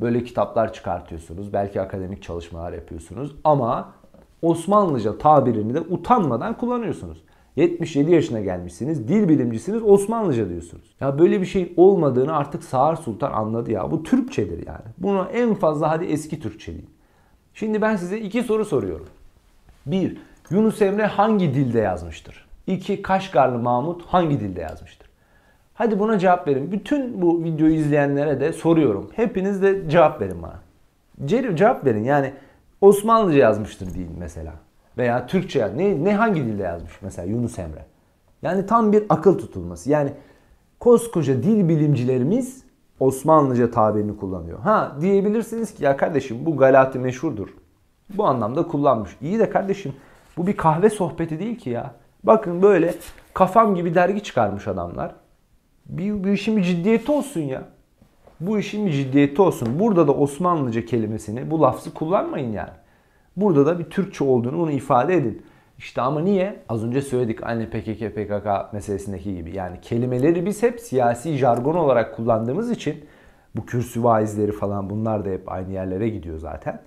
S1: Böyle kitaplar çıkartıyorsunuz. Belki akademik çalışmalar yapıyorsunuz. Ama Osmanlıca tabirini de utanmadan kullanıyorsunuz. 77 yaşına gelmişsiniz, dil bilimcisiniz, Osmanlıca diyorsunuz. Ya böyle bir şeyin olmadığını artık Sağır Sultan anladı ya. Bu Türkçedir yani. Bunu en fazla hadi eski Türkçe diyeyim. Şimdi ben size iki soru soruyorum. 1. Yunus Emre hangi dilde yazmıştır? 2. Kaşgarlı Mahmut hangi dilde yazmıştır? Hadi buna cevap verin. Bütün bu videoyu izleyenlere de soruyorum. Hepiniz de cevap verin bana. Cevap verin yani Osmanlıca yazmıştır deyin mesela. Veya Türkçe Ne, ne hangi dilde yazmış mesela Yunus Emre? Yani tam bir akıl tutulması. Yani koskoca dil bilimcilerimiz Osmanlıca tabirini kullanıyor. Ha diyebilirsiniz ki ya kardeşim bu Galati meşhurdur. Bu anlamda kullanmış. İyi de kardeşim bu bir kahve sohbeti değil ki ya. Bakın böyle kafam gibi dergi çıkarmış adamlar. Bir, bir işin bir ciddiyeti olsun ya. Bu işin bir ciddiyeti olsun. Burada da Osmanlıca kelimesini, bu lafzı kullanmayın yani. Burada da bir Türkçe olduğunu onu ifade edin. İşte ama niye? Az önce söyledik aynı PKK PKK meselesindeki gibi. Yani kelimeleri biz hep siyasi jargon olarak kullandığımız için bu kürsü vaizleri falan bunlar da hep aynı yerlere gidiyor zaten.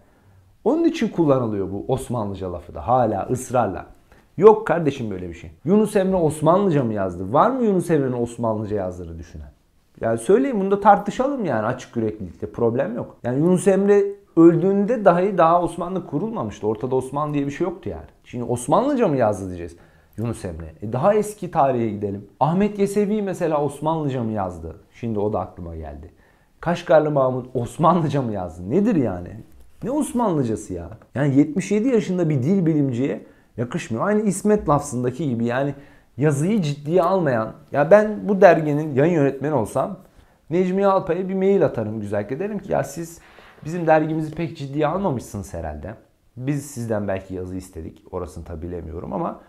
S1: Onun için kullanılıyor bu Osmanlıca lafı da hala ısrarla. Yok kardeşim böyle bir şey. Yunus Emre Osmanlıca mı yazdı? Var mı Yunus Emre'nin Osmanlıca yazdığını düşünen? Yani söyleyin bunu da tartışalım yani açık yüreklilikte problem yok. Yani Yunus Emre öldüğünde dahi daha Osmanlı kurulmamıştı. Ortada Osmanlı diye bir şey yoktu yani. Şimdi Osmanlıca mı yazdı diyeceğiz. Yunus Emre. E daha eski tarihe gidelim. Ahmet Yesevi mesela Osmanlıca mı yazdı? Şimdi o da aklıma geldi. Kaşgarlı Mahmut Osmanlıca mı yazdı? Nedir yani? Ne Osmanlıcası ya? Yani 77 yaşında bir dil bilimciye yakışmıyor. Aynı İsmet lafzındaki gibi yani yazıyı ciddiye almayan. Ya ben bu derginin yayın yönetmeni olsam Necmi Alpay'a bir mail atarım güzel. Derim ki ya siz Bizim dergimizi pek ciddiye almamışsınız herhalde. Biz sizden belki yazı istedik. Orasını tabi bilemiyorum ama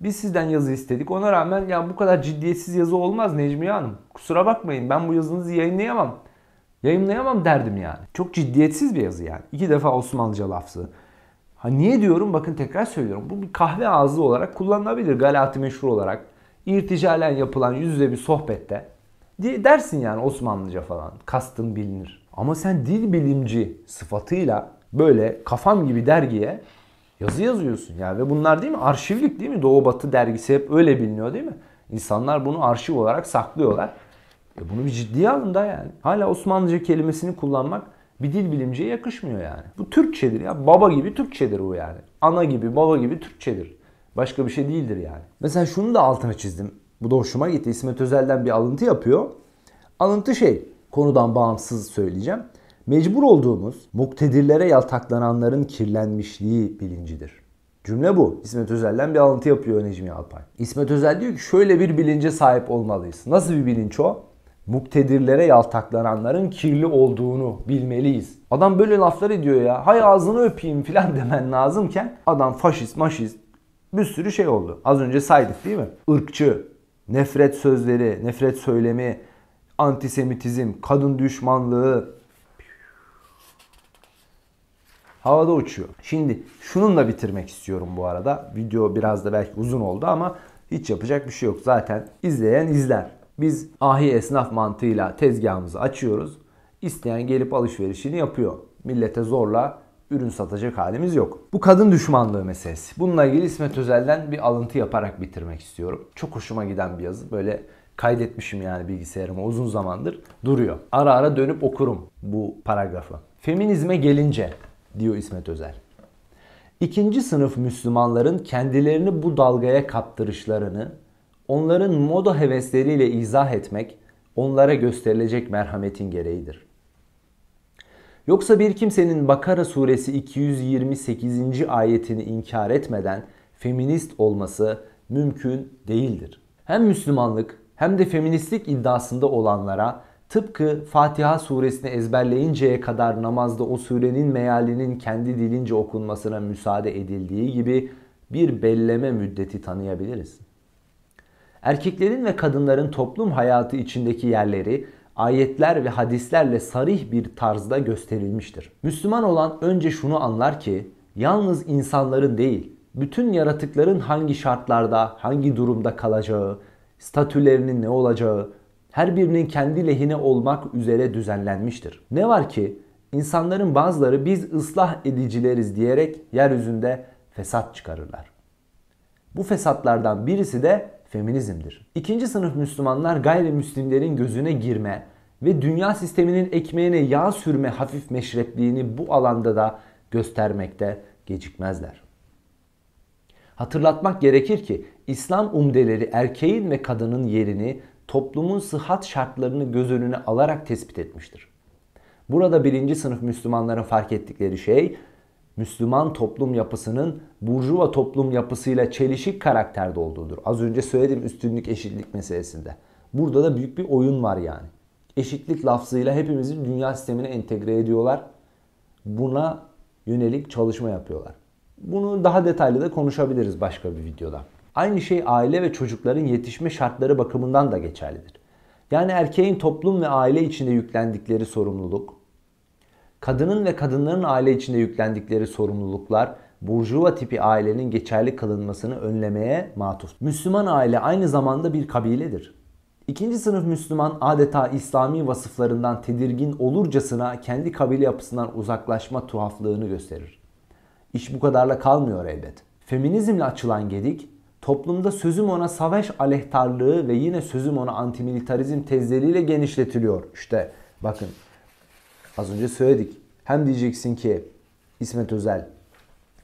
S1: biz sizden yazı istedik. Ona rağmen ya bu kadar ciddiyetsiz yazı olmaz Necmiye Hanım. Kusura bakmayın ben bu yazınızı yayınlayamam. Yayınlayamam derdim yani. Çok ciddiyetsiz bir yazı yani. İki defa Osmanlıca lafzı. Ha niye diyorum? Bakın tekrar söylüyorum. Bu bir kahve ağzı olarak kullanılabilir. Galati meşhur olarak. İrticalen yapılan yüz yüze bir sohbette. dersin yani Osmanlıca falan. Kastın bilinir. Ama sen dil bilimci sıfatıyla böyle kafam gibi dergiye yazı yazıyorsun yani Ve bunlar değil mi? Arşivlik değil mi? Doğu Batı dergisi hep öyle biliniyor değil mi? İnsanlar bunu arşiv olarak saklıyorlar. E bunu bir ciddiye alın da yani. Hala Osmanlıca kelimesini kullanmak bir dil bilimciye yakışmıyor yani. Bu Türkçedir ya. Baba gibi Türkçedir bu yani. Ana gibi, baba gibi Türkçedir. Başka bir şey değildir yani. Mesela şunu da altına çizdim. Bu da hoşuma gitti. İsmet Özel'den bir alıntı yapıyor. Alıntı şey konudan bağımsız söyleyeceğim. Mecbur olduğumuz muktedirlere yaltaklananların kirlenmişliği bilincidir. Cümle bu. İsmet Özel'den bir alıntı yapıyor Necmi Alpay. İsmet Özel diyor ki şöyle bir bilince sahip olmalıyız. Nasıl bir bilinç o? Muktedirlere yaltaklananların kirli olduğunu bilmeliyiz. Adam böyle laflar ediyor ya. Hay ağzını öpeyim filan demen lazımken adam faşist maşist bir sürü şey oldu. Az önce saydık değil mi? Irkçı, nefret sözleri, nefret söylemi, antisemitizm, kadın düşmanlığı havada uçuyor. Şimdi şununla bitirmek istiyorum bu arada. Video biraz da belki uzun oldu ama hiç yapacak bir şey yok. Zaten izleyen izler. Biz ahi esnaf mantığıyla tezgahımızı açıyoruz. İsteyen gelip alışverişini yapıyor. Millete zorla ürün satacak halimiz yok. Bu kadın düşmanlığı meselesi. Bununla ilgili İsmet Özel'den bir alıntı yaparak bitirmek istiyorum. Çok hoşuma giden bir yazı. Böyle kaydetmişim yani bilgisayarıma uzun zamandır duruyor. Ara ara dönüp okurum bu paragrafı. Feminizme gelince diyor İsmet Özel. İkinci sınıf Müslümanların kendilerini bu dalgaya kaptırışlarını onların moda hevesleriyle izah etmek onlara gösterilecek merhametin gereğidir. Yoksa bir kimsenin Bakara suresi 228. ayetini inkar etmeden feminist olması mümkün değildir. Hem Müslümanlık hem de feministlik iddiasında olanlara tıpkı Fatiha suresini ezberleyinceye kadar namazda o surenin mealinin kendi dilince okunmasına müsaade edildiği gibi bir belleme müddeti tanıyabiliriz. Erkeklerin ve kadınların toplum hayatı içindeki yerleri ayetler ve hadislerle sarih bir tarzda gösterilmiştir. Müslüman olan önce şunu anlar ki yalnız insanların değil, bütün yaratıkların hangi şartlarda, hangi durumda kalacağı, statülerinin ne olacağı, her birinin kendi lehine olmak üzere düzenlenmiştir. Ne var ki insanların bazıları biz ıslah edicileriz diyerek yeryüzünde fesat çıkarırlar. Bu fesatlardan birisi de feminizmdir. İkinci sınıf Müslümanlar gayrimüslimlerin gözüne girme ve dünya sisteminin ekmeğine yağ sürme hafif meşrepliğini bu alanda da göstermekte gecikmezler. Hatırlatmak gerekir ki İslam umdeleri erkeğin ve kadının yerini toplumun sıhhat şartlarını göz önüne alarak tespit etmiştir. Burada birinci sınıf Müslümanların fark ettikleri şey Müslüman toplum yapısının burjuva toplum yapısıyla çelişik karakterde olduğudur. Az önce söyledim üstünlük eşitlik meselesinde. Burada da büyük bir oyun var yani. Eşitlik lafzıyla hepimizi dünya sistemine entegre ediyorlar. Buna yönelik çalışma yapıyorlar. Bunu daha detaylı da konuşabiliriz başka bir videoda. Aynı şey aile ve çocukların yetişme şartları bakımından da geçerlidir. Yani erkeğin toplum ve aile içinde yüklendikleri sorumluluk, kadının ve kadınların aile içinde yüklendikleri sorumluluklar burjuva tipi ailenin geçerli kılınmasını önlemeye matuf. Müslüman aile aynı zamanda bir kabiledir. İkinci sınıf Müslüman adeta İslami vasıflarından tedirgin olurcasına kendi kabile yapısından uzaklaşma tuhaflığını gösterir. İş bu kadarla kalmıyor elbet. Feminizmle açılan gedik toplumda sözüm ona savaş aleyhtarlığı ve yine sözüm ona antimilitarizm tezleriyle genişletiliyor. İşte bakın az önce söyledik. Hem diyeceksin ki İsmet Özel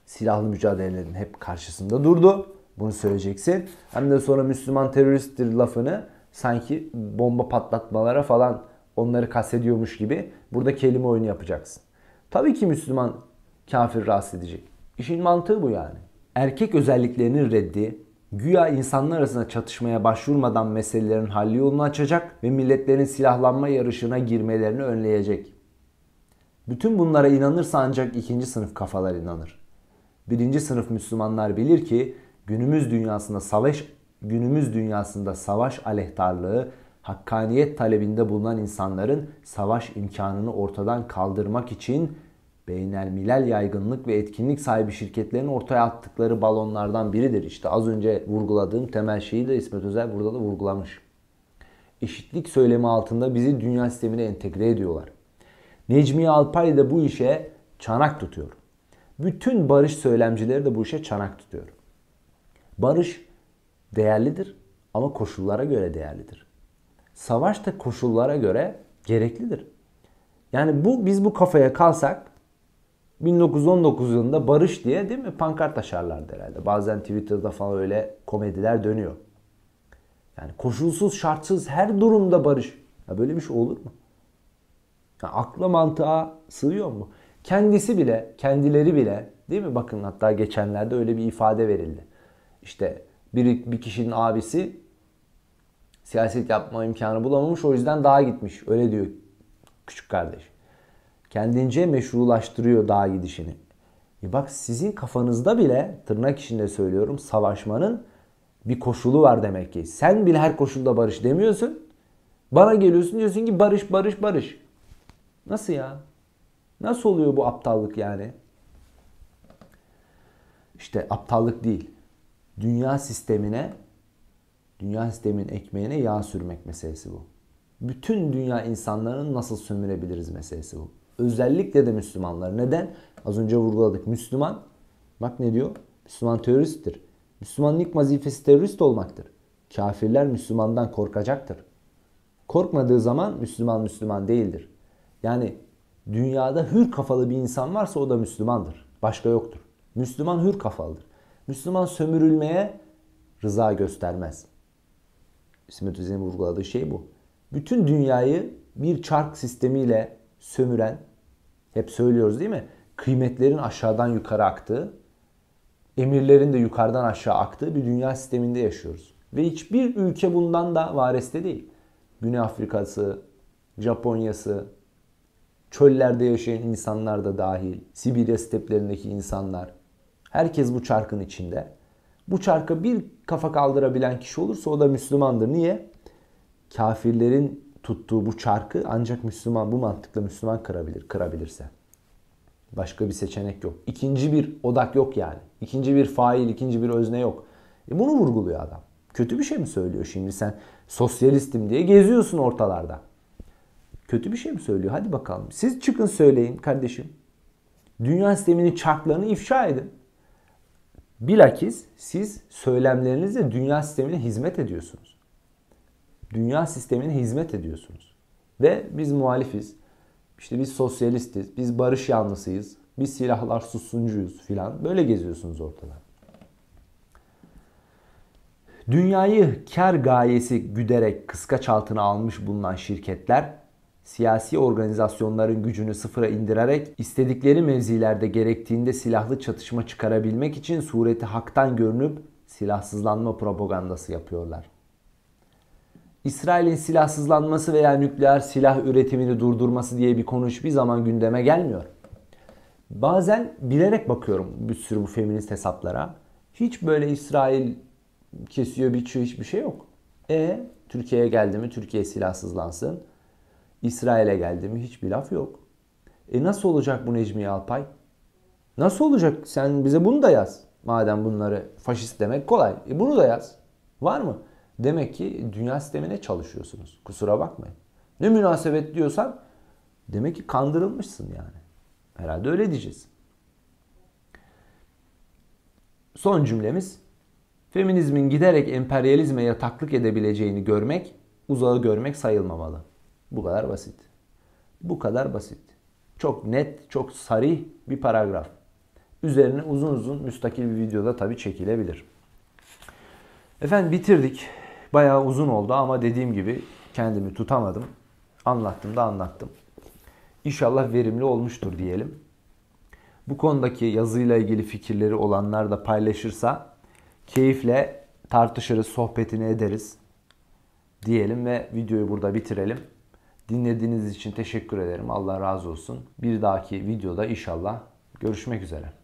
S1: silahlı mücadelelerin hep karşısında durdu. Bunu söyleyeceksin. Hem de sonra Müslüman teröristtir lafını sanki bomba patlatmalara falan onları kastediyormuş gibi burada kelime oyunu yapacaksın. Tabii ki Müslüman kafir rahatsız edecek. İşin mantığı bu yani. Erkek özelliklerinin reddi Güya insanlar arasında çatışmaya başvurmadan meselelerin halli yolunu açacak ve milletlerin silahlanma yarışına girmelerini önleyecek. Bütün bunlara inanırsa ancak ikinci sınıf kafalar inanır. Birinci sınıf Müslümanlar bilir ki günümüz dünyasında savaş günümüz dünyasında savaş aleyhtarlığı hakkaniyet talebinde bulunan insanların savaş imkanını ortadan kaldırmak için beynel milel yaygınlık ve etkinlik sahibi şirketlerin ortaya attıkları balonlardan biridir. İşte az önce vurguladığım temel şeyi de İsmet Özel burada da vurgulamış. Eşitlik söylemi altında bizi dünya sistemine entegre ediyorlar. Necmi Alpay da bu işe çanak tutuyor. Bütün barış söylemcileri de bu işe çanak tutuyor. Barış değerlidir ama koşullara göre değerlidir. Savaş da koşullara göre gereklidir. Yani bu biz bu kafaya kalsak 1919 yılında barış diye değil mi pankart aşarlardı herhalde. Bazen Twitter'da falan öyle komediler dönüyor. Yani koşulsuz şartsız her durumda barış. Ya böyle bir şey olur mu? Ya akla mantığa sığıyor mu? Kendisi bile, kendileri bile değil mi? Bakın hatta geçenlerde öyle bir ifade verildi. İşte bir, bir kişinin abisi siyaset yapma imkanı bulamamış o yüzden daha gitmiş. Öyle diyor küçük kardeş kendince meşrulaştırıyor daha gidişini. E bak sizin kafanızda bile tırnak içinde söylüyorum savaşmanın bir koşulu var demek ki. Sen bile her koşulda barış demiyorsun. Bana geliyorsun diyorsun ki barış barış barış. Nasıl ya? Nasıl oluyor bu aptallık yani? İşte aptallık değil. Dünya sistemine, dünya sistemin ekmeğine yağ sürmek meselesi bu. Bütün dünya insanlarını nasıl sömürebiliriz meselesi bu. Özellikle de Müslümanlar. Neden? Az önce vurguladık. Müslüman bak ne diyor? Müslüman teröristtir. Müslümanın ilk vazifesi terörist olmaktır. Kafirler Müslümandan korkacaktır. Korkmadığı zaman Müslüman Müslüman değildir. Yani dünyada hür kafalı bir insan varsa o da Müslümandır. Başka yoktur. Müslüman hür kafalıdır. Müslüman sömürülmeye rıza göstermez. İsmet Özel'in vurguladığı şey bu. Bütün dünyayı bir çark sistemiyle sömüren hep söylüyoruz değil mi? Kıymetlerin aşağıdan yukarı aktığı, emirlerin de yukarıdan aşağı aktığı bir dünya sisteminde yaşıyoruz. Ve hiçbir ülke bundan da variste değil. Güney Afrika'sı, Japonya'sı, çöllerde yaşayan insanlar da dahil, Sibirya steplerindeki insanlar. Herkes bu çarkın içinde. Bu çarka bir kafa kaldırabilen kişi olursa o da Müslümandır. Niye? Kafirlerin tuttuğu bu çarkı ancak Müslüman bu mantıkla Müslüman kırabilir, kırabilirse. Başka bir seçenek yok. İkinci bir odak yok yani. İkinci bir fail, ikinci bir özne yok. E bunu vurguluyor adam. Kötü bir şey mi söylüyor şimdi sen sosyalistim diye geziyorsun ortalarda. Kötü bir şey mi söylüyor? Hadi bakalım. Siz çıkın söyleyin kardeşim. Dünya sisteminin çarklarını ifşa edin. Bilakis siz söylemlerinizle dünya sistemine hizmet ediyorsunuz dünya sistemine hizmet ediyorsunuz. Ve biz muhalifiz. İşte biz sosyalistiz, biz barış yanlısıyız, biz silahlar susuncuyuz filan. Böyle geziyorsunuz ortada. Dünyayı kar gayesi güderek kıskaç altına almış bulunan şirketler siyasi organizasyonların gücünü sıfıra indirerek istedikleri mevzilerde gerektiğinde silahlı çatışma çıkarabilmek için sureti haktan görünüp silahsızlanma propagandası yapıyorlar. İsrail'in silahsızlanması veya nükleer silah üretimini durdurması diye bir konu hiçbir zaman gündeme gelmiyor. Bazen bilerek bakıyorum bir sürü bu feminist hesaplara. Hiç böyle İsrail kesiyor biçiyor hiçbir şey yok. E Türkiye'ye geldi mi Türkiye silahsızlansın. İsrail'e geldi mi hiçbir laf yok. E nasıl olacak bu Necmi Alpay? Nasıl olacak? Sen bize bunu da yaz. Madem bunları faşist demek kolay. E bunu da yaz. Var mı? Demek ki dünya sistemine çalışıyorsunuz. Kusura bakmayın. Ne münasebet diyorsan demek ki kandırılmışsın yani. Herhalde öyle diyeceğiz. Son cümlemiz feminizmin giderek emperyalizme yataklık edebileceğini görmek uzağı görmek sayılmamalı. Bu kadar basit. Bu kadar basit. Çok net, çok sarih bir paragraf. Üzerine uzun uzun müstakil bir videoda tabii çekilebilir. Efendim bitirdik. Bayağı uzun oldu ama dediğim gibi kendimi tutamadım. Anlattım da anlattım. İnşallah verimli olmuştur diyelim. Bu konudaki yazıyla ilgili fikirleri olanlar da paylaşırsa keyifle tartışırız, sohbetini ederiz diyelim ve videoyu burada bitirelim. Dinlediğiniz için teşekkür ederim. Allah razı olsun. Bir dahaki videoda inşallah görüşmek üzere.